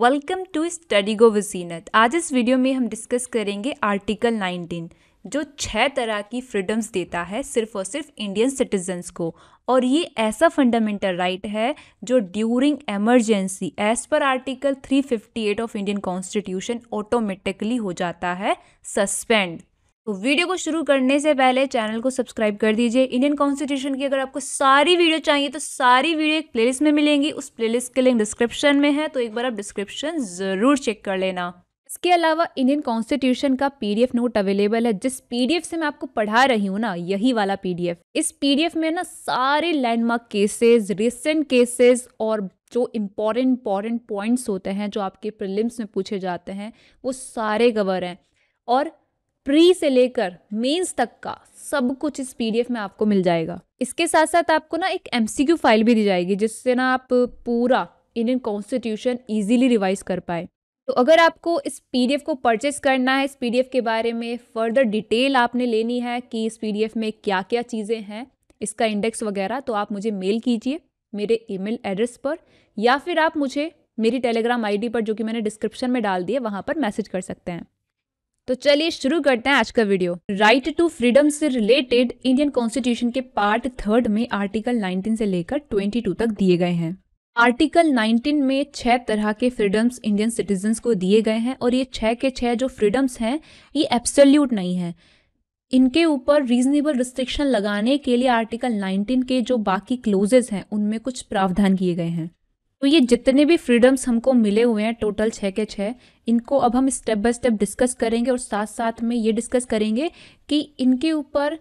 Welcome to study go वसीनत आज इस वीडियो में हम डिस्कस करेंगे आर्टिकल 19 जो छह तरह की फ्रीडम्स देता है सिर्फ और सिर्फ इंडियन सिटीजन्स को और ये ऐसा फंडामेंटल राइट है जो ड्यूरिंग एमरजेंसी एज पर आर्टिकल 358 ऑफ इंडियन कॉन्स्टिट्यूशन ऑटोमेटिकली हो जाता है सस्पेंड तो वीडियो को शुरू करने से पहले चैनल को सब्सक्राइब कर दीजिए इंडियन कॉन्स्टिट्यूशन की अगर आपको सारी वीडियो चाहिए तो सारी वीडियो एक प्लेलिस्ट में मिलेंगी उस प्लेलिस्ट के लिंक डिस्क्रिप्शन में है तो एक बार आप डिस्क्रिप्शन ज़रूर चेक कर लेना इसके अलावा इंडियन कॉन्स्टिट्यूशन का पीडीएफ नोट अवेलेबल है जिस पीडीएफ से मैं आपको पढ़ा रही हूँ ना यही वाला पीडीएफ इस पीडीएफ में ना सारे लैंडमार्क केसेस रिसेंट केसेस और जो इम्पोर्टेंट इम्पॉर्टेंट पॉइंट्स होते हैं जो आपके प्रिलिम्स में पूछे जाते हैं वो सारे कवर हैं और प्री से लेकर मेंस तक का सब कुछ इस पीडीएफ में आपको मिल जाएगा इसके साथ साथ आपको ना एक एमसीक्यू फाइल भी दी जाएगी जिससे ना आप पूरा इंडियन कॉन्स्टिट्यूशन ईजिली रिवाइज कर पाए तो अगर आपको इस पीडीएफ को परचेस करना है इस पीडीएफ के बारे में फर्दर डिटेल आपने लेनी है कि इस पीडीएफ में क्या क्या चीज़ें हैं इसका इंडेक्स वगैरह तो आप मुझे मेल कीजिए मेरे ईमेल एड्रेस पर या फिर आप मुझे मेरी टेलीग्राम आईडी पर जो कि मैंने डिस्क्रिप्शन में डाल दिया वहाँ पर मैसेज कर सकते हैं तो चलिए शुरू करते हैं आज का वीडियो राइट टू फ्रीडम से रिलेटेड इंडियन कॉन्स्टिट्यूशन के पार्ट थर्ड में आर्टिकल 19 से लेकर 22 तक दिए गए हैं आर्टिकल 19 में छह तरह के फ्रीडम्स इंडियन सिटीजन्स को दिए गए हैं और ये छह के छह जो फ्रीडम्स हैं ये एब्सोल्यूट नहीं है इनके ऊपर रीजनेबल रिस्ट्रिक्शन लगाने के लिए आर्टिकल 19 के जो बाकी क्लोजेज हैं उनमें कुछ प्रावधान किए गए हैं तो ये जितने भी फ्रीडम्स हमको मिले हुए हैं टोटल छः के छः इनको अब हम स्टेप बाय स्टेप डिस्कस करेंगे और साथ साथ में ये डिस्कस करेंगे कि इनके ऊपर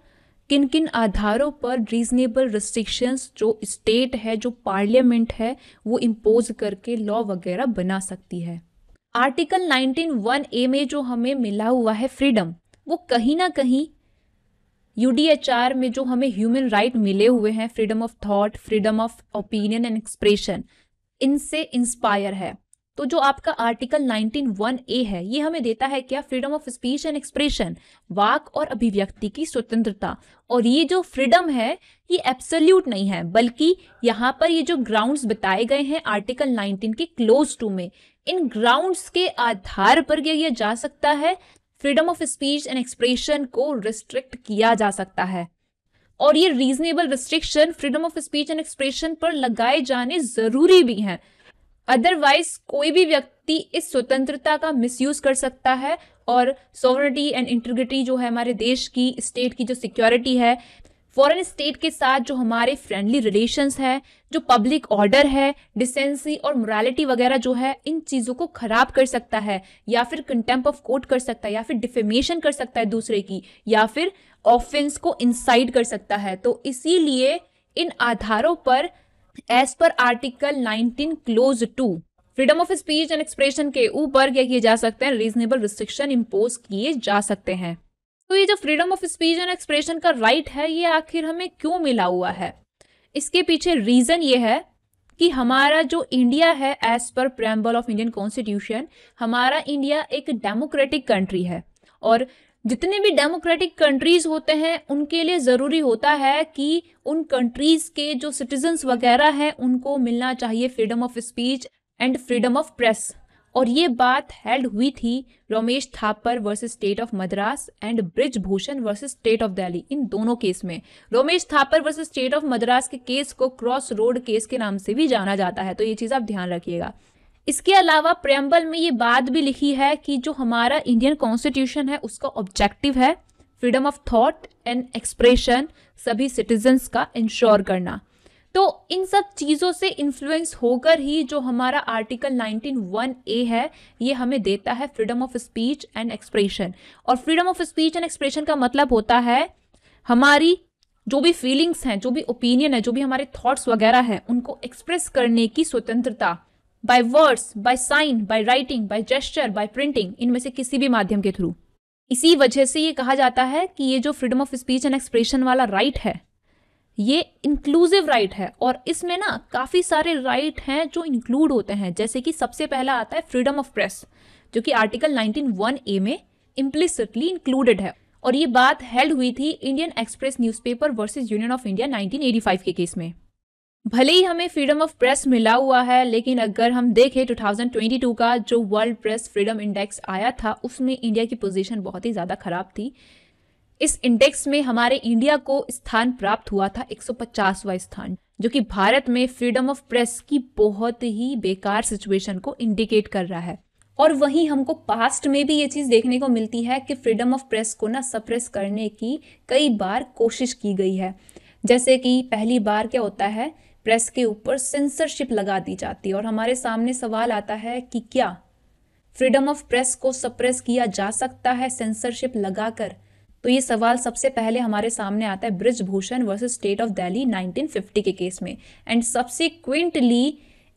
किन किन आधारों पर रीजनेबल रिस्ट्रिक्शंस जो स्टेट है जो पार्लियामेंट है वो इम्पोज करके लॉ वगैरह बना सकती है आर्टिकल वन ए में जो हमें मिला हुआ है फ्रीडम वो कहीं ना कहीं यू में जो हमें ह्यूमन राइट मिले हुए हैं freedom of thought freedom of opinion and expression इनसे इंस्पायर है तो जो आपका आर्टिकल 191 ए है ये हमें देता है क्या freedom of speech and expression वाक और अभिव्यक्ति की स्वतंत्रता और ये जो फ्रीडम है ये एब्सोल्यूट नहीं है बल्कि यहाँ पर ये जो ग्राउंड्स बताए गए हैं आर्टिकल 19 के क्लोज टू में इन ग्राउंड्स के आधार पर यह जा सकता है freedom of speech and expression को रिस्ट्रिक्ट किया जा सकता है और ये reasonable restriction freedom of speech and expression पर लगाए जाने जरूरी भी हैं अदरवाइज कोई भी व्यक्ति इस स्वतंत्रता का मिसयूज कर सकता है और सोवरिटी एंड इंटीग्रिटी जो है हमारे देश की स्टेट की जो सिक्योरिटी है फॉरेन स्टेट के साथ जो हमारे फ्रेंडली रिलेशंस है जो पब्लिक ऑर्डर है डिसेंसी और मोरालिटी वगैरह जो है इन चीज़ों को ख़राब कर सकता है या फिर कंटेम्प ऑफ कोर्ट कर सकता है या फिर डिफेमेशन कर सकता है दूसरे की या फिर ऑफेंस को इंसाइड कर सकता है तो इसीलिए इन आधारों पर एज पर article 19 clause two freedom of speech and expression के ऊपर क्या किए जा सकते हैं रीजनेबल रिस्ट्रिक्शन इम्पोज किए जा सकते हैं तो ये जो freedom of speech and expression का राइट है ये आखिर हमें क्यों मिला हुआ है इसके पीछे रीज़न ये है कि हमारा जो इंडिया है एज पर प्रेम्बल ऑफ इंडियन कॉन्स्टिट्यूशन हमारा इंडिया एक डेमोक्रेटिक कंट्री है और जितने भी डेमोक्रेटिक कंट्रीज होते हैं उनके लिए ज़रूरी होता है कि उन कंट्रीज़ के जो सिटीजन्स वगैरह हैं उनको मिलना चाहिए freedom of speech and freedom of press और ये बात हेल्ड हुई थी Romesh Thappar versus state of Madras and Brij Bhushan versus state of Delhi इन दोनों केस में Romesh Thappar versus state of Madras के केस को क्रॉस रोड केस के नाम से भी जाना जाता है तो ये चीज़ आप ध्यान रखिएगा इसके अलावा प्रेम्बल में ये बात भी लिखी है कि जो हमारा इंडियन कॉन्स्टिट्यूशन है उसका ऑब्जेक्टिव है freedom of thought and expression सभी सिटीजन्स का इंश्योर करना तो इन सब चीज़ों से इन्फ्लुएंस होकर ही जो हमारा आर्टिकल 191 ए है ये हमें देता है freedom of speech and expression और freedom of speech and expression का मतलब होता है हमारी जो भी फीलिंग्स हैं जो भी ओपिनियन है जो भी हमारे थॉट्स वगैरह हैं उनको एक्सप्रेस करने की स्वतंत्रता by words by sign by writing by gesture by printing इनमें से किसी भी माध्यम के थ्रू इसी वजह से ये कहा जाता है कि ये जो freedom of speech and expression वाला राइट है ये इंक्लूसिव राइट right है और इसमें ना काफ़ी सारे राइट right हैं जो इंक्लूड होते हैं जैसे कि सबसे पहला आता है फ्रीडम ऑफ प्रेस जो कि आर्टिकल वन ए में इम्प्लिसिटली इंक्लूडेड है और ये बात हेल्ड हुई थी Indian Express newspaper versus union of India 1985 के केस में भले ही हमें फ्रीडम ऑफ प्रेस मिला हुआ है लेकिन अगर हम देखें 2022 का जो वर्ल्ड प्रेस फ्रीडम इंडेक्स आया था उसमें इंडिया की पोजीशन बहुत ही ज़्यादा ख़राब थी इस इंडेक्स में हमारे इंडिया को स्थान प्राप्त हुआ था 150वां स्थान जो कि भारत में फ्रीडम ऑफ प्रेस की बहुत ही बेकार सिचुएशन को इंडिकेट कर रहा है और वहीं हमको पास्ट में भी ये चीज़ देखने को मिलती है कि फ्रीडम ऑफ प्रेस को ना सप्रेस करने की कई बार कोशिश की गई है जैसे कि पहली बार क्या होता है प्रेस के ऊपर सेंसरशिप लगा दी जाती है और हमारे सामने सवाल आता है कि क्या फ्रीडम ऑफ प्रेस को सप्रेस किया जा सकता है सेंसरशिप लगाकर तो ये सवाल सबसे पहले हमारे सामने आता है Brijbhushan versus state of Delhi 1950 के केस में and subsequently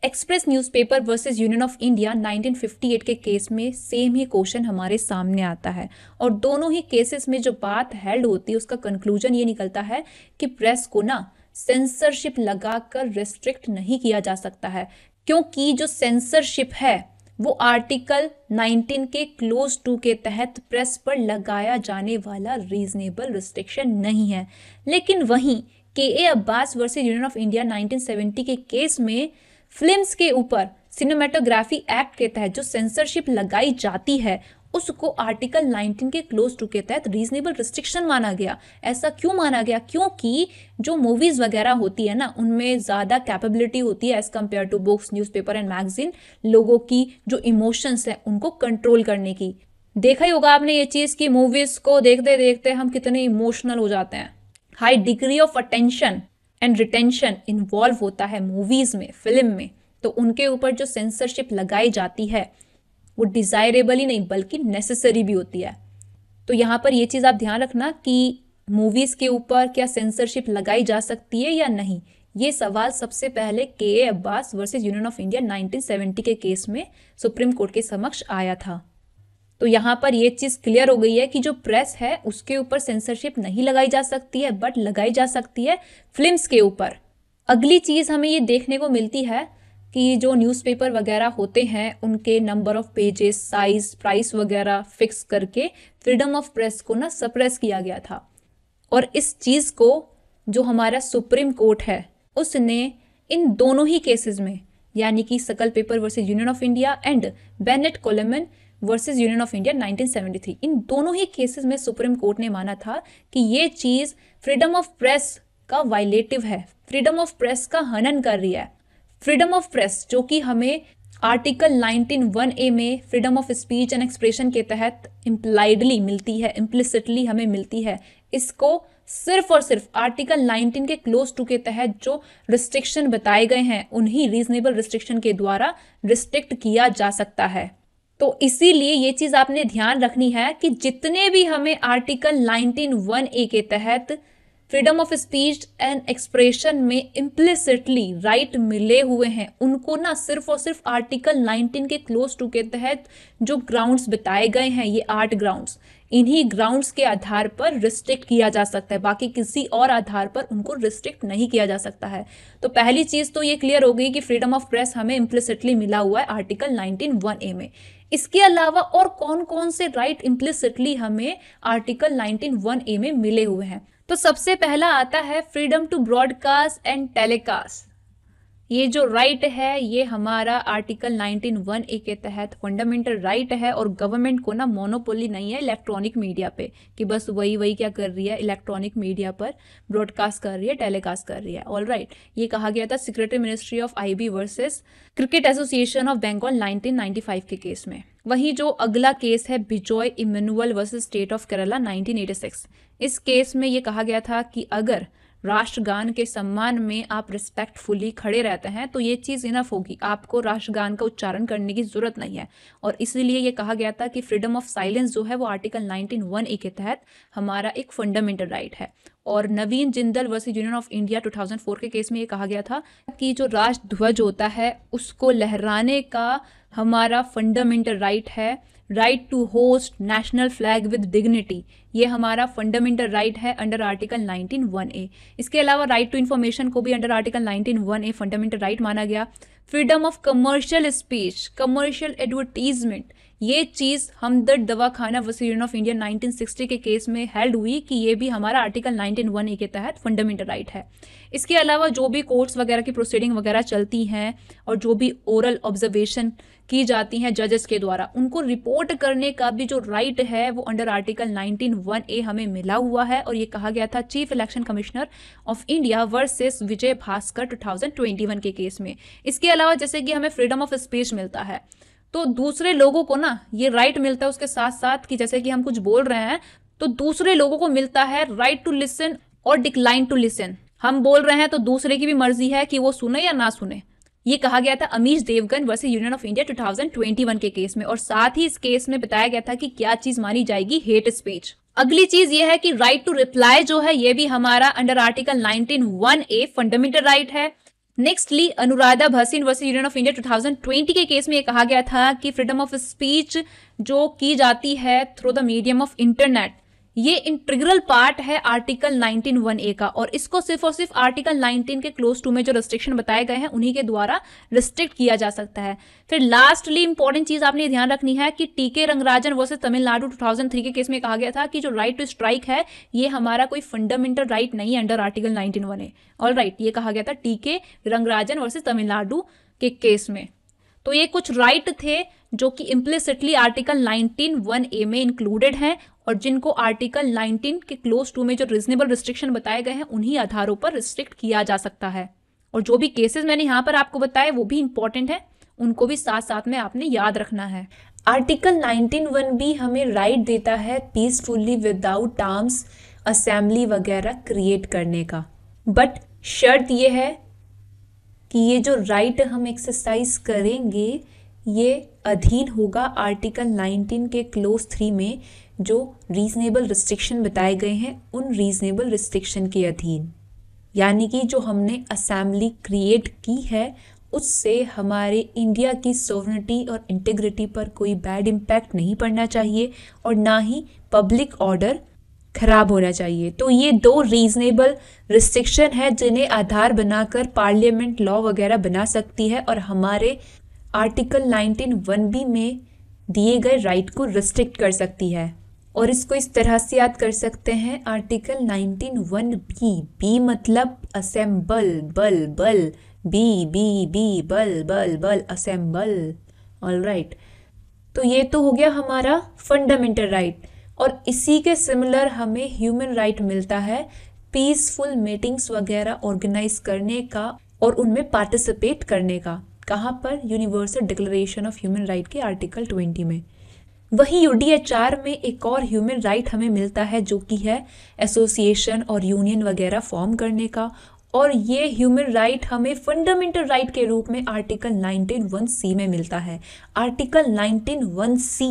express newspaper versus union of India 1958 के केस में सेम ही क्वेश्चन हमारे सामने आता है और दोनों ही केसेस में जो बात हेल्ड होती है उसका कंक्लूजन ये निकलता है कि प्रेस को ना सेंसरशिप लगाकर रिस्ट्रिक्ट नहीं किया जा सकता है क्योंकि जो सेंसरशिप है वो आर्टिकल 19 के क्लोज टू के तहत प्रेस पर लगाया जाने वाला रीजनेबल रिस्ट्रिक्शन नहीं है लेकिन वहीं के K Abbas versus union of India 1970 के केस में फिल्म्स के ऊपर सिनेमेटोग्राफी एक्ट के तहत जो सेंसरशिप लगाई जाती है उसको आर्टिकल 19 के क्लोज टू के तहत रीजनेबल रिस्ट्रिक्शन माना गया ऐसा क्यों माना गया क्योंकि जो मूवीज़ वगैरह होती है ना उनमें ज़्यादा कैपेबिलिटी होती है as compare to books paper and magazine लोगों की जो इमोशंस है उनको कंट्रोल करने की देखा ही होगा आपने ये चीज़ की मूवीज़ को देखते देखते हम कितने इमोशनल हो जाते हैं high degree of attention and retention involve होता है मूवीज़ में फिल्म में तो उनके ऊपर जो सेंसरशिप लगाई जाती है वो डिज़ायरेबल ही नहीं बल्कि नेसेसरी भी होती है तो यहाँ पर ये चीज़ आप ध्यान रखना कि मूवीज़ के ऊपर क्या सेंसरशिप लगाई जा सकती है या नहीं ये सवाल सबसे पहले के K Abbas versus union of India 1970 के केस में सुप्रीम कोर्ट के समक्ष आया था तो यहाँ पर यह चीज़ क्लियर हो गई है कि जो प्रेस है उसके ऊपर सेंसरशिप नहीं लगाई जा सकती है बट लगाई जा सकती है फिल्म्स के ऊपर अगली चीज़ हमें ये देखने को मिलती है कि जो न्यूज़पेपर वगैरह होते हैं उनके number of pages size price वगैरह फिक्स करके फ्रीडम ऑफ प्रेस को ना सप्रेस किया गया था और इस चीज़ को जो हमारा सुप्रीम कोर्ट है उसने इन दोनों ही केसेस में यानी कि Sakal paper versus union of India and Bennett Coleman versus union of India 1973 इन दोनों ही केसेस में सुप्रीम कोर्ट ने माना था कि ये चीज़ फ्रीडम ऑफ प्रेस का वायलेटिव है फ्रीडम ऑफ प्रेस का हनन कर रही है फ्रीडम ऑफ प्रेस जो कि हमें आर्टिकल 19.1 ए में freedom of speech and expression के तहत इम्प्लाइडली मिलती है इम्प्लिसिटली हमें मिलती है इसको सिर्फ और सिर्फ आर्टिकल 19 के क्लोज टू के तहत जो रिस्ट्रिक्शन बताए गए हैं उन्हीं रीजनेबल रिस्ट्रिक्शन के द्वारा रिस्ट्रिक्ट किया जा सकता है तो इसीलिए ये चीज़ आपने ध्यान रखनी है कि जितने भी हमें आर्टिकल 19.1 ए के तहत freedom of speech and expression में इम्प्लिसिटली राइट मिले हुए हैं उनको ना सिर्फ और सिर्फ आर्टिकल 19 के क्लोज टू के तहत जो ग्राउंड्स बताए गए हैं ये आठ ग्राउंड्स इन्हीं ग्राउंड्स के आधार पर रिस्ट्रिक्ट किया जा सकता है बाकी किसी और आधार पर उनको रिस्ट्रिक्ट नहीं किया जा सकता है तो पहली चीज़ तो ये क्लियर हो गई कि फ्रीडम ऑफ प्रेस हमें इम्प्लिसिटली मिला हुआ है आर्टिकल नाइनटीन वन ए में इसके अलावा और कौन कौन से राइट इम्प्लिसिटली हमें आर्टिकल 191 ए में मिले हुए हैं तो सबसे पहला आता है freedom to broadcast and telecast ये जो राइट right है ये हमारा आर्टिकल ए के तहत फंडामेंटल राइट है और गवर्नमेंट को ना मोनोपोली नहीं है इलेक्ट्रॉनिक मीडिया पे कि बस वही वही क्या कर रही है इलेक्ट्रॉनिक मीडिया पर ब्रॉडकास्ट कर रही है टेलीकास्ट कर रही है ऑल राइट right. ये कहा गया था secretary ministry of I B versus cricket association of Bengal nineteen के केस में वहीं जो अगला केस है Bijoy Emmanuel versus state of Kerala nineteen इस केस में ये कहा गया था कि अगर राष्ट्रगान के सम्मान में आप रिस्पेक्टफुली खड़े रहते हैं तो ये चीज़ इनफ होगी आपको राष्ट्रगान का उच्चारण करने की ज़रूरत नहीं है और इसीलिए ये कहा गया था कि फ्रीडम ऑफ साइलेंस जो है वो आर्टिकल नाइनटीन वन ए के तहत हमारा एक फंडामेंटल राइट है और Naveen Jindal versus union of India 2004 के केस में ये कहा गया था कि जो राष्ट्र ध्वज होता है उसको लहराने का हमारा फंडामेंटल राइट है right to host national flag with dignity ये हमारा फंडामेंटल राइट है under article nineteen one A इसके अलावा राइट टू इन्फॉर्मेशन को भी under article nineteen one A fundamental right माना गया freedom of commercial speech commercial advertisement ये चीज़ हमदर्द खाना वसीरन ऑफ इंडिया 1960 के केस में हेल्ड हुई कि ये भी हमारा आर्टिकल वन ए के तहत फंडामेंटल राइट है इसके अलावा जो भी कोर्ट्स वगैरह की प्रोसीडिंग वगैरह चलती हैं और जो भी ओरल ऑब्जर्वेशन की जाती हैं जजेस के द्वारा उनको रिपोर्ट करने का भी जो राइट है वो अंडर आर्टिकल वन ए हमें मिला हुआ है और ये कहा गया था chief election commissioner of India versus Vijay Bhaskar 2021 के केस में इसके अलावा जैसे कि हमें फ्रीडम ऑफ स्पीच मिलता है तो दूसरे लोगों को ना ये राइट मिलता है उसके साथ साथ कि जैसे कि हम कुछ बोल रहे हैं तो दूसरे लोगों को मिलता है राइट टू लिसन और डिक्लाइन टू लिसन हम बोल रहे हैं तो दूसरे की भी मर्जी है कि वो सुने या ना सुने ये कहा गया था Amish Devgan versus union of India 2021 के केस में और साथ ही इस केस में बताया गया था कि क्या चीज मानी जाएगी हेट स्पीच अगली चीज ये है कि राइट टू रिप्लाई जो है ये भी हमारा under article 19 one A fundamental right है नेक्स्ट ली Anuradha Bhasin versus union of India 2020 के केस में ये कहा गया था कि फ्रीडम ऑफ स्पीच जो की जाती है through the medium of internet ये इंटीग्रल पार्ट है आर्टिकल वन ए का और इसको सिर्फ और सिर्फ आर्टिकल 19 के क्लोज टू में जो रिस्ट्रिक्शन बताए गए हैं उन्हीं के द्वारा रिस्ट्रिक्ट किया जा सकता है फिर लास्टली इंपॉर्टेंट चीज आपने ध्यान रखनी है कि टीके रंगराजन वर्सेज तमिलनाडु 2003 के केस में कहा गया था कि जो राइट टू स्ट्राइक है ये हमारा कोई फंडामेंटल राइट नहीं है under article nineteen one A all right ये कहा गया था टीके रंगराजन वर्सेज तमिलनाडु के केस में तो ये कुछ राइट थे जो कि इम्प्लिसिटली आर्टिकल 19 वन ए में इंक्लूडेड हैं और जिनको आर्टिकल 19 के क्लोज टू में जो रिजनेबल रिस्ट्रिक्शन बताए गए हैं उन्हीं आधारों पर रिस्ट्रिक्ट किया जा सकता है और जो भी केसेस मैंने यहाँ पर आपको बताए वो भी इंपॉर्टेंट है उनको भी साथ साथ में आपने याद रखना है आर्टिकल नाइनटीन वन भी हमें राइट देता है पीसफुली विदाउट टर्म्स असेंबली वगैरह क्रिएट करने का बट शर्त ये है कि ये जो राइट हम एक्सरसाइज करेंगे ये अधीन होगा आर्टिकल 19 के क्लोज थ्री में जो रीज़नेबल रिस्ट्रिक्शन बताए गए हैं उन रीज़नेबल रिस्ट्रिक्शन के अधीन यानी कि जो हमने असेंबली क्रिएट की है उससे हमारे इंडिया की सोवनिटी और इंटेग्रिटी पर कोई बैड इम्पैक्ट नहीं पड़ना चाहिए और ना ही पब्लिक ऑर्डर खराब होना चाहिए तो ये दो रीजनेबल रिस्ट्रिक्शन है जिन्हें आधार बनाकर पार्लियामेंट लॉ वगैरह बना सकती है और हमारे आर्टिकल नाइनटीन वन बी में दिए गए राइट को रिस्ट्रिक्ट कर सकती है और इसको इस तरह से याद कर सकते हैं आर्टिकल वन बी बी मतलब असेंबल बल बल बी बी बी बल बल बल असेंबल ऑल राइट तो ये तो हो गया हमारा फंडामेंटल राइट right. और इसी के सिमिलर हमें ह्यूमन राइट right मिलता है पीसफुल मीटिंग्स वगैरह ऑर्गेनाइज करने का और उनमें पार्टिसिपेट करने का कहाँ पर universal declaration of human right के आर्टिकल ट्वेंटी में वहीं यू में एक और ह्यूमन राइट हमें मिलता है जो कि है एसोसिएशन और यूनियन वगैरह फॉर्म करने का और ये ह्यूमन राइट हमें फंडामेंटल राइट के रूप में आर्टिकल 19.1 सी में मिलता है आर्टिकल 19.1 सी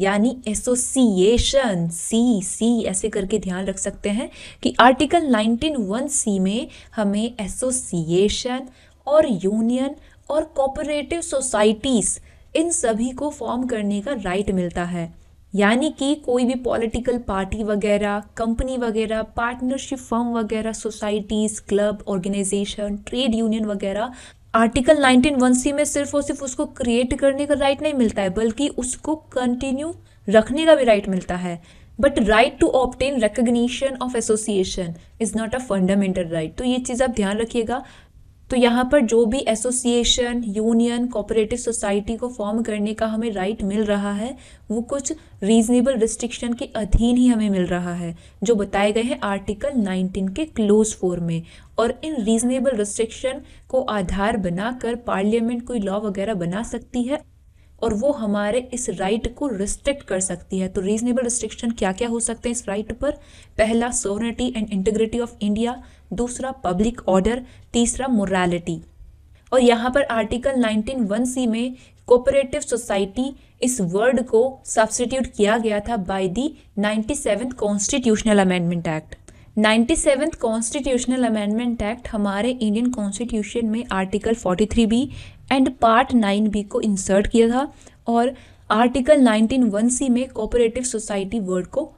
यानी एसोसिएशन सी सी ऐसे करके ध्यान रख सकते हैं कि आर्टिकल 19.1 सी में हमें एसोसिएशन और यूनियन और कोऑपरेटिव सोसाइटीज़ इन सभी को फॉर्म करने का राइट मिलता है यानी कि कोई भी पॉलिटिकल पार्टी वगैरह कंपनी वगैरह पार्टनरशिप फर्म वगैरह societies club organisation trade union वगैरह आर्टिकल वन सी में सिर्फ और सिर्फ उसको क्रिएट करने का राइट नहीं मिलता है बल्कि उसको कंटिन्यू रखने का भी राइट मिलता है but right to obtain recognition of association is not a fundamental right तो ये चीज़ आप ध्यान रखिएगा तो यहाँ पर जो भी एसोसिएशन यूनियन कोऑपरेटिव सोसाइटी को फॉर्म करने का हमें राइट मिल रहा है वो कुछ रीजनेबल रिस्ट्रिक्शन के अधीन ही हमें मिल रहा है जो बताए गए हैं आर्टिकल 19 के क्लोज फोर में और इन रीजनेबल रिस्ट्रिक्शन को आधार बनाकर पार्लियामेंट कोई लॉ वगैरह बना सकती है और वो हमारे इस राइट को रिस्ट्रिक्ट कर सकती है तो रीजनेबल रिस्ट्रिक्शन क्या क्या हो सकते हैं इस राइट पर पहला sovereignty and integrity of India दूसरा पब्लिक ऑर्डर तीसरा मोरालिटी और यहाँ पर आर्टिकल 19 सी में कोऑपरेटिव सोसाइटी इस वर्ड को सब्सटीट्यूट किया गया था by the ninety seven constitutional amendment act ninety seven constitutional amendment act हमारे इंडियन कॉन्स्टिट्यूशन में article forty three B and part nine B को इंसर्ट किया था और आर्टिकल नाइनटीन वन सी में कोऑपरेटिव सोसाइटी वर्ड को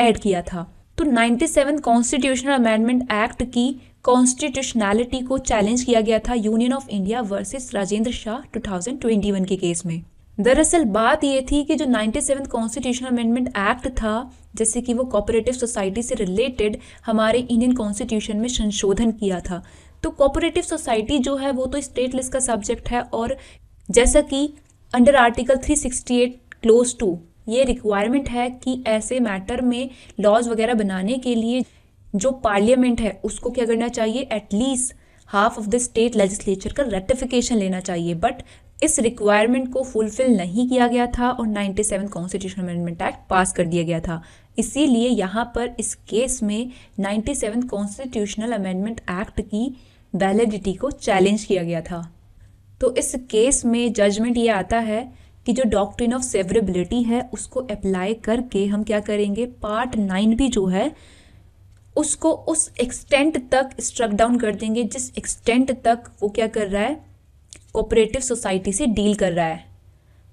ऐड किया था तो ninety seven constitutional amendment act की कॉन्स्टिट्यूशनैलिटी को चैलेंज किया गया था union of India versus Rajendra Shah two thousand twenty one के केस में दरअसल बात ये थी कि जो ninety seven constitutional amendment act था जैसे कि वो कॉपरेटिव सोसाइटी से रिलेटेड हमारे इंडियन कॉन्स्टिट्यूशन में संशोधन किया था तो कॉपरेटिव सोसाइटी जो है वो तो स्टेट लिस्ट का सब्जेक्ट है और जैसा कि अंडर आर्टिकल 368 क्लोज टू ये रिक्वायरमेंट है कि ऐसे मैटर में लॉज वगैरह बनाने के लिए जो पार्लियामेंट है उसको क्या करना चाहिए at least half of the state legislature का रेटिफिकेशन लेना चाहिए बट इस रिक्वायरमेंट को फुलफिल नहीं किया गया था और 97 कॉन्स्टिट्यूशन अमेंडमेंट एक्ट पास कर दिया गया था इसीलिए यहाँ पर इस केस में 97 कॉन्स्टिट्यूशनल अमेंडमेंट एक्ट की वैलिडिटी को चैलेंज किया गया था तो इस केस में जजमेंट ये आता है कि जो डॉक्ट्रिन ऑफ सेवरेबिलिटी है उसको अप्लाई करके हम क्या करेंगे पार्ट नाइन भी जो है उसको उस एक्सटेंट तक स्ट्रक डाउन कर देंगे जिस एक्सटेंट तक वो क्या कर रहा है कोऑपरेटिव सोसाइटी से डील कर रहा है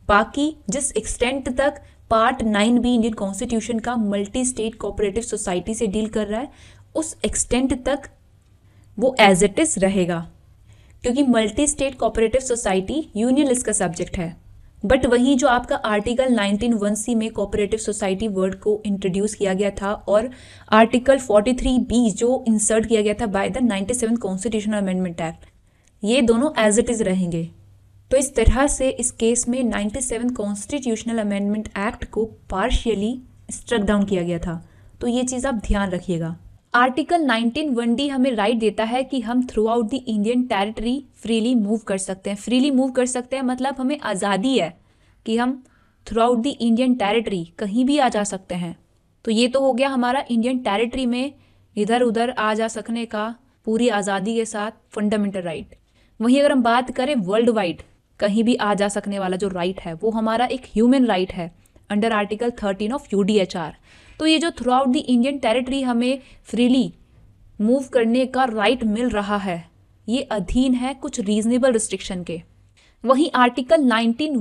बाकी जिस एक्सटेंट तक part nine B Indian constitution का मल्टी स्टेट कोऑपरेटिव सोसाइटी से डील कर रहा है उस एक्सटेंट तक वो एज इट इज़ रहेगा क्योंकि multi state cooperative society union इसका का सब्जेक्ट है बट वहीं जो आपका आर्टिकल वन सी में कोऑपरेटिव सोसाइटी वर्ड को इंट्रोड्यूस किया गया था और आर्टिकल 43 बी जो इंसर्ट किया गया था by the seven constitutional amendment act ये दोनों एज इट इज़ रहेंगे तो इस तरह से इस केस में 97 कॉन्स्टिट्यूशनल अमेंडमेंट एक्ट को पार्शियली स्ट्रक डाउन किया गया था तो ये चीज़ आप ध्यान रखिएगा आर्टिकल 19 वन डी हमें राइट देता है कि हम throughout the Indian territory freely move कर सकते हैं फ्रीली मूव कर सकते हैं मतलब हमें आज़ादी है कि हम throughout the Indian territory कहीं भी आ जा सकते हैं तो ये तो हो गया हमारा इंडियन टेरिटरी में इधर उधर आ जा सकने का पूरी आज़ादी के साथ फंडामेंटल राइट वहीं अगर हम बात करें वर्ल्ड वाइड कहीं भी आ जा सकने वाला जो राइट है वो हमारा एक ह्यूमन राइट है under article thirteen of U तो ये जो throughout the Indian territory हमें फ्रीली मूव करने का राइट मिल रहा है ये अधीन है कुछ रीजनेबल रिस्ट्रिक्शन के वहीं आर्टिकल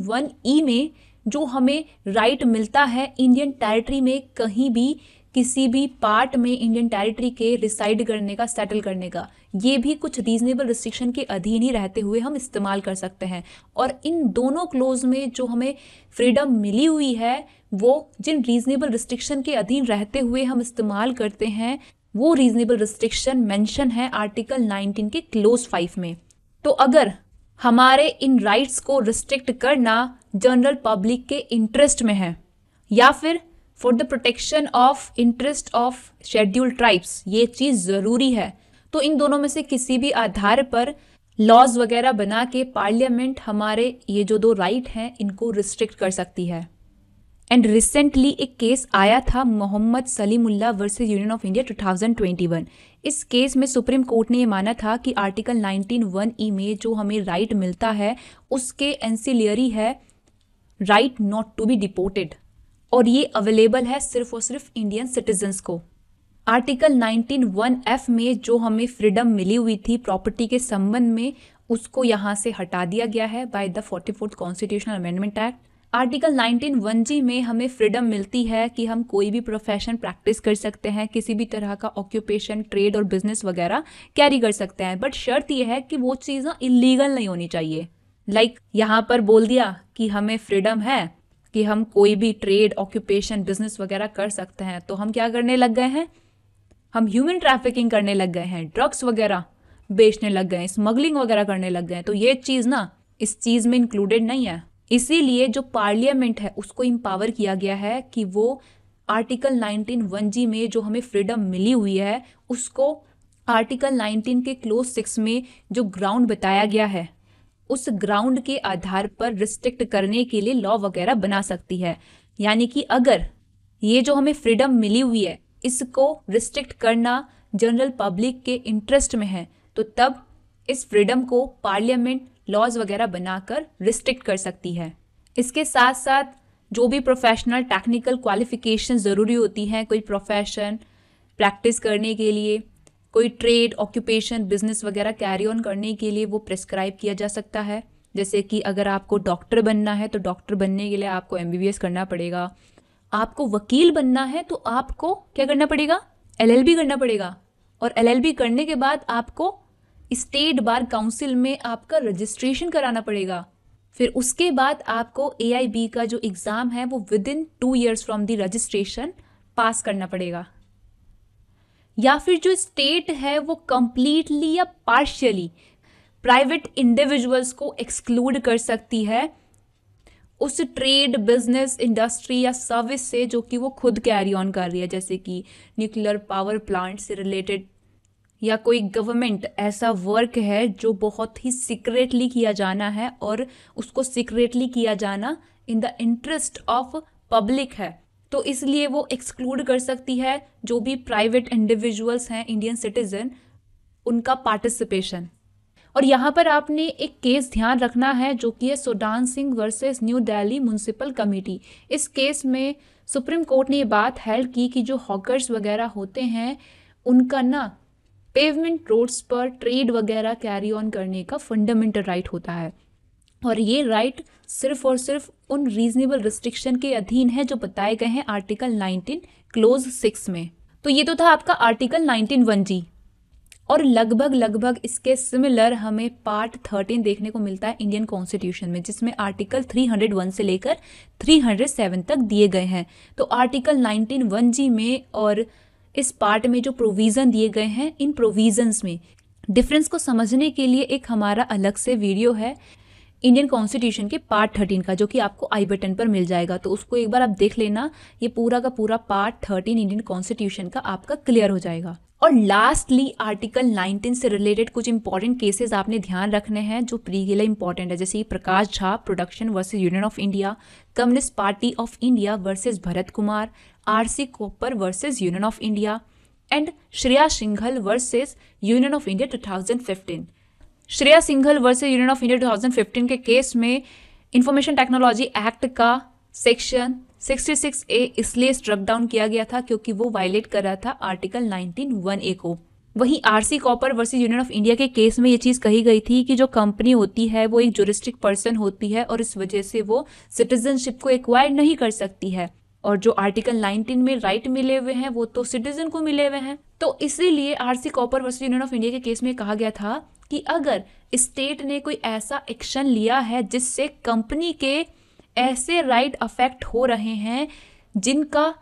वन ई में जो हमें राइट मिलता है इंडियन टेरिटरी में कहीं भी किसी भी पार्ट में इंडियन टेरिटरी के रिसाइड करने का सेटल करने का ये भी कुछ रीजनेबल रिस्ट्रिक्शन के अधीन ही रहते हुए हम इस्तेमाल कर सकते हैं और इन दोनों क्लोज में जो हमें फ्रीडम मिली हुई है वो जिन रीजनेबल रिस्ट्रिक्शन के अधीन रहते हुए हम इस्तेमाल करते हैं वो रीजनेबल रिस्ट्रिक्शन मेंशन है आर्टिकल 19 के क्लोज फाइव में तो अगर हमारे इन राइट्स को रिस्ट्रिक्ट करना जनरल पब्लिक के इंटरेस्ट में है या फिर for the protection of interest of schedule tribes ये चीज़ ज़रूरी है तो इन दोनों में से किसी भी आधार पर लॉज वगैरह बना के पार्लियामेंट हमारे ये जो दो राइट हैं इनको रिस्ट्रिक्ट कर सकती है एंड रिसेंटली एक केस आया था Mohammad Salimullah versus union of India 2021 इस केस में सुप्रीम कोर्ट ने ये माना था कि आर्टिकल 19 वन ई में जो हमें राइट right मिलता है उसके एनसीलियरी है right not to be deported और ये अवेलेबल है सिर्फ और सिर्फ इंडियन सिटीजन्स को आर्टिकल वन एफ में जो हमें फ्रीडम मिली हुई थी प्रॉपर्टी के संबंध में उसको यहाँ से हटा दिया गया है by the forty fourth constitutional amendment act article 19 one G में हमें फ्रीडम मिलती है कि हम कोई भी प्रोफेशन प्रैक्टिस कर सकते हैं किसी भी तरह का ऑक्यूपेशन ट्रेड और बिजनेस वगैरह कैरी कर सकते हैं बट शर्त यह है कि वो चीज़ ना इलीगल नहीं होनी चाहिए लाइक like, यहाँ पर बोल दिया कि हमें फ्रीडम है कि हम कोई भी ट्रेड ऑक्यूपेशन बिजनेस वगैरह कर सकते हैं तो हम क्या करने लग गए हैं हम ह्यूमन ट्रैफिकिंग करने लग गए हैं ड्रग्स वगैरह बेचने लग गए स्मगलिंग वगैरह करने लग गए तो ये चीज़ ना इस चीज़ में इंक्लूडेड नहीं है इसीलिए जो पार्लियामेंट है उसको इम्पावर किया गया है कि वो आर्टिकल 19 वन जी में जो हमें फ्रीडम मिली हुई है उसको आर्टिकल 19 के क्लोज सिक्स में जो ग्राउंड बताया गया है उस ग्राउंड के आधार पर रिस्ट्रिक्ट करने के लिए लॉ वगैरह बना सकती है यानी कि अगर ये जो हमें फ्रीडम मिली हुई है इसको रिस्ट्रिक्ट करना जनरल पब्लिक के इंटरेस्ट में है तो तब इस फ्रीडम को पार्लियामेंट लॉज वगैरह बनाकर रिस्ट्रिक्ट कर सकती है इसके साथ साथ जो भी प्रोफेशनल टेक्निकल क्वालिफिकेशन ज़रूरी होती हैं कोई प्रोफेशन प्रैक्टिस करने के लिए कोई ट्रेड ऑक्यूपेशन बिजनेस वगैरह कैरी ऑन करने के लिए वो प्रिस्क्राइब किया जा सकता है जैसे कि अगर आपको डॉक्टर बनना है तो डॉक्टर बनने के लिए आपको एम करना पड़ेगा आपको वकील बनना है तो आपको क्या करना पड़ेगा एलएलबी करना पड़ेगा और एलएलबी करने के बाद आपको स्टेट बार काउंसिल में आपका रजिस्ट्रेशन कराना पड़ेगा फिर उसके बाद आपको ए का जो एग्ज़ाम है वो within two years from the registration pass करना पड़ेगा या फिर जो स्टेट है वो कंप्लीटली या पार्शियली प्राइवेट इंडिविजुअल्स को एक्सक्लूड कर सकती है उस ट्रेड बिजनेस इंडस्ट्री या सर्विस से जो कि वो खुद कैरी ऑन कर रही है जैसे कि न्यूक्लियर पावर प्लांट से रिलेटेड या कोई गवर्नमेंट ऐसा वर्क है जो बहुत ही सीक्रेटली किया जाना है और उसको सीक्रेटली किया जाना in the interest of public है तो इसलिए वो एक्सक्लूड कर सकती है जो भी प्राइवेट इंडिविजुअल्स हैं इंडियन सिटीज़न उनका पार्टिसिपेशन और यहाँ पर आपने एक केस ध्यान रखना है जो कि है Sodan Singh versus new Delhi municipal committee इस केस में सुप्रीम कोर्ट ने ये बात हेल्ड की कि जो हॉकर्स वगैरह होते हैं उनका ना पेवमेंट रोड्स पर ट्रेड वगैरह कैरी ऑन करने का फंडामेंटल राइट होता है और ये राइट सिर्फ और सिर्फ उन रीजनेबल रिस्ट्रिक्शन के अधीन है जो बताए गए हैं आर्टिकल 19 क्लोज सिक्स में तो ये तो था आपका आर्टिकल 19 वन जी और लगभग लगभग इसके सिमिलर हमें पार्ट थर्टीन देखने को मिलता है इंडियन कॉन्स्टिट्यूशन में जिसमें आर्टिकल 301 से लेकर 307 तक दिए गए हैं तो आर्टिकल वन जी में और इस पार्ट में जो प्रोविज़न दिए गए हैं इन प्रोविज़न्स में डिफरेंस को समझने के लिए एक हमारा अलग से वीडियो है इंडियन कॉन्स्टिट्यूशन के पार्ट थर्टीन का जो कि आपको आई बटन पर मिल जाएगा तो उसको एक बार आप देख लेना ये पूरा का पूरा पार्ट थर्टीन इंडियन कॉन्स्टिट्यूशन का आपका क्लियर हो जाएगा और लास्टली आर्टिकल 19 से रिलेटेड कुछ इंपॉर्टेंट केसेस आपने ध्यान रखने हैं जो प्री के लिए इंपॉर्टेंट है जैसे Prakash Jha production versus union of India communist party of India versus Bharat Kumar RC Cooper versus union of India and Shreya Singhal versus union of India to Shreya Singhal versus union of India 2015 के केस में इंफॉर्मेशन टेक्नोलॉजी एक्ट का section 66 A इसलिए struck down किया गया था क्योंकि वो violet कर रहा था आर्टिकल 19.1 ए को वहीं RC Cooper versus union of India के केस में ये चीज़ कही गई थी कि जो कंपनी होती है वो एक जुरिस्टिक पर्सन होती है और इस वजह से वो सिटीजनशिप को एक्वायर नहीं कर सकती है और जो आर्टिकल 19 में राइट मिले हुए हैं वो तो सिटीजन को मिले हुए हैं तो इसीलिए RC Cooper versus union of India के केस में कहा गया था कि अगर स्टेट ने कोई ऐसा एक्शन लिया है जिससे कंपनी के ऐसे राइट अफेक्ट हो रहे हैं जिनका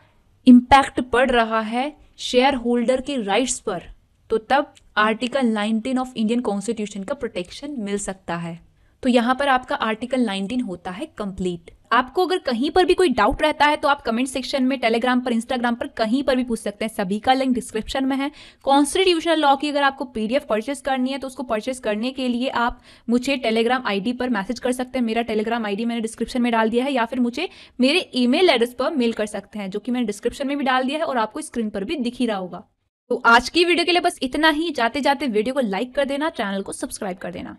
इम्पैक्ट पड़ रहा है शेयर होल्डर के राइट्स पर तो तब आर्टिकल 19 ऑफ इंडियन कॉन्स्टिट्यूशन का प्रोटेक्शन मिल सकता है तो यहाँ पर आपका आर्टिकल 19 होता है कंप्लीट आपको अगर कहीं पर भी कोई डाउट रहता है तो आप कमेंट सेक्शन में टेलीग्राम पर इंस्टाग्राम पर कहीं पर भी पूछ सकते हैं सभी का लिंक डिस्क्रिप्शन में है कॉन्स्टिट्यूशनल लॉ की अगर आपको पीडीएफ परचेस करनी है तो उसको परचेस करने के लिए आप मुझे टेलीग्राम आईडी पर मैसेज कर सकते हैं मेरा टेलीग्राम आईडी मैंने डिस्क्रिप्शन में डाल दिया है या फिर मुझे मेरे ईमेल एड्रेस पर मेल कर सकते हैं जो कि मैंने डिस्क्रिप्शन में भी डाल दिया है और आपको स्क्रीन पर भी दिख ही रहा होगा तो आज की वीडियो के लिए बस इतना ही जाते जाते वीडियो को लाइक कर देना चैनल को सब्सक्राइब कर देना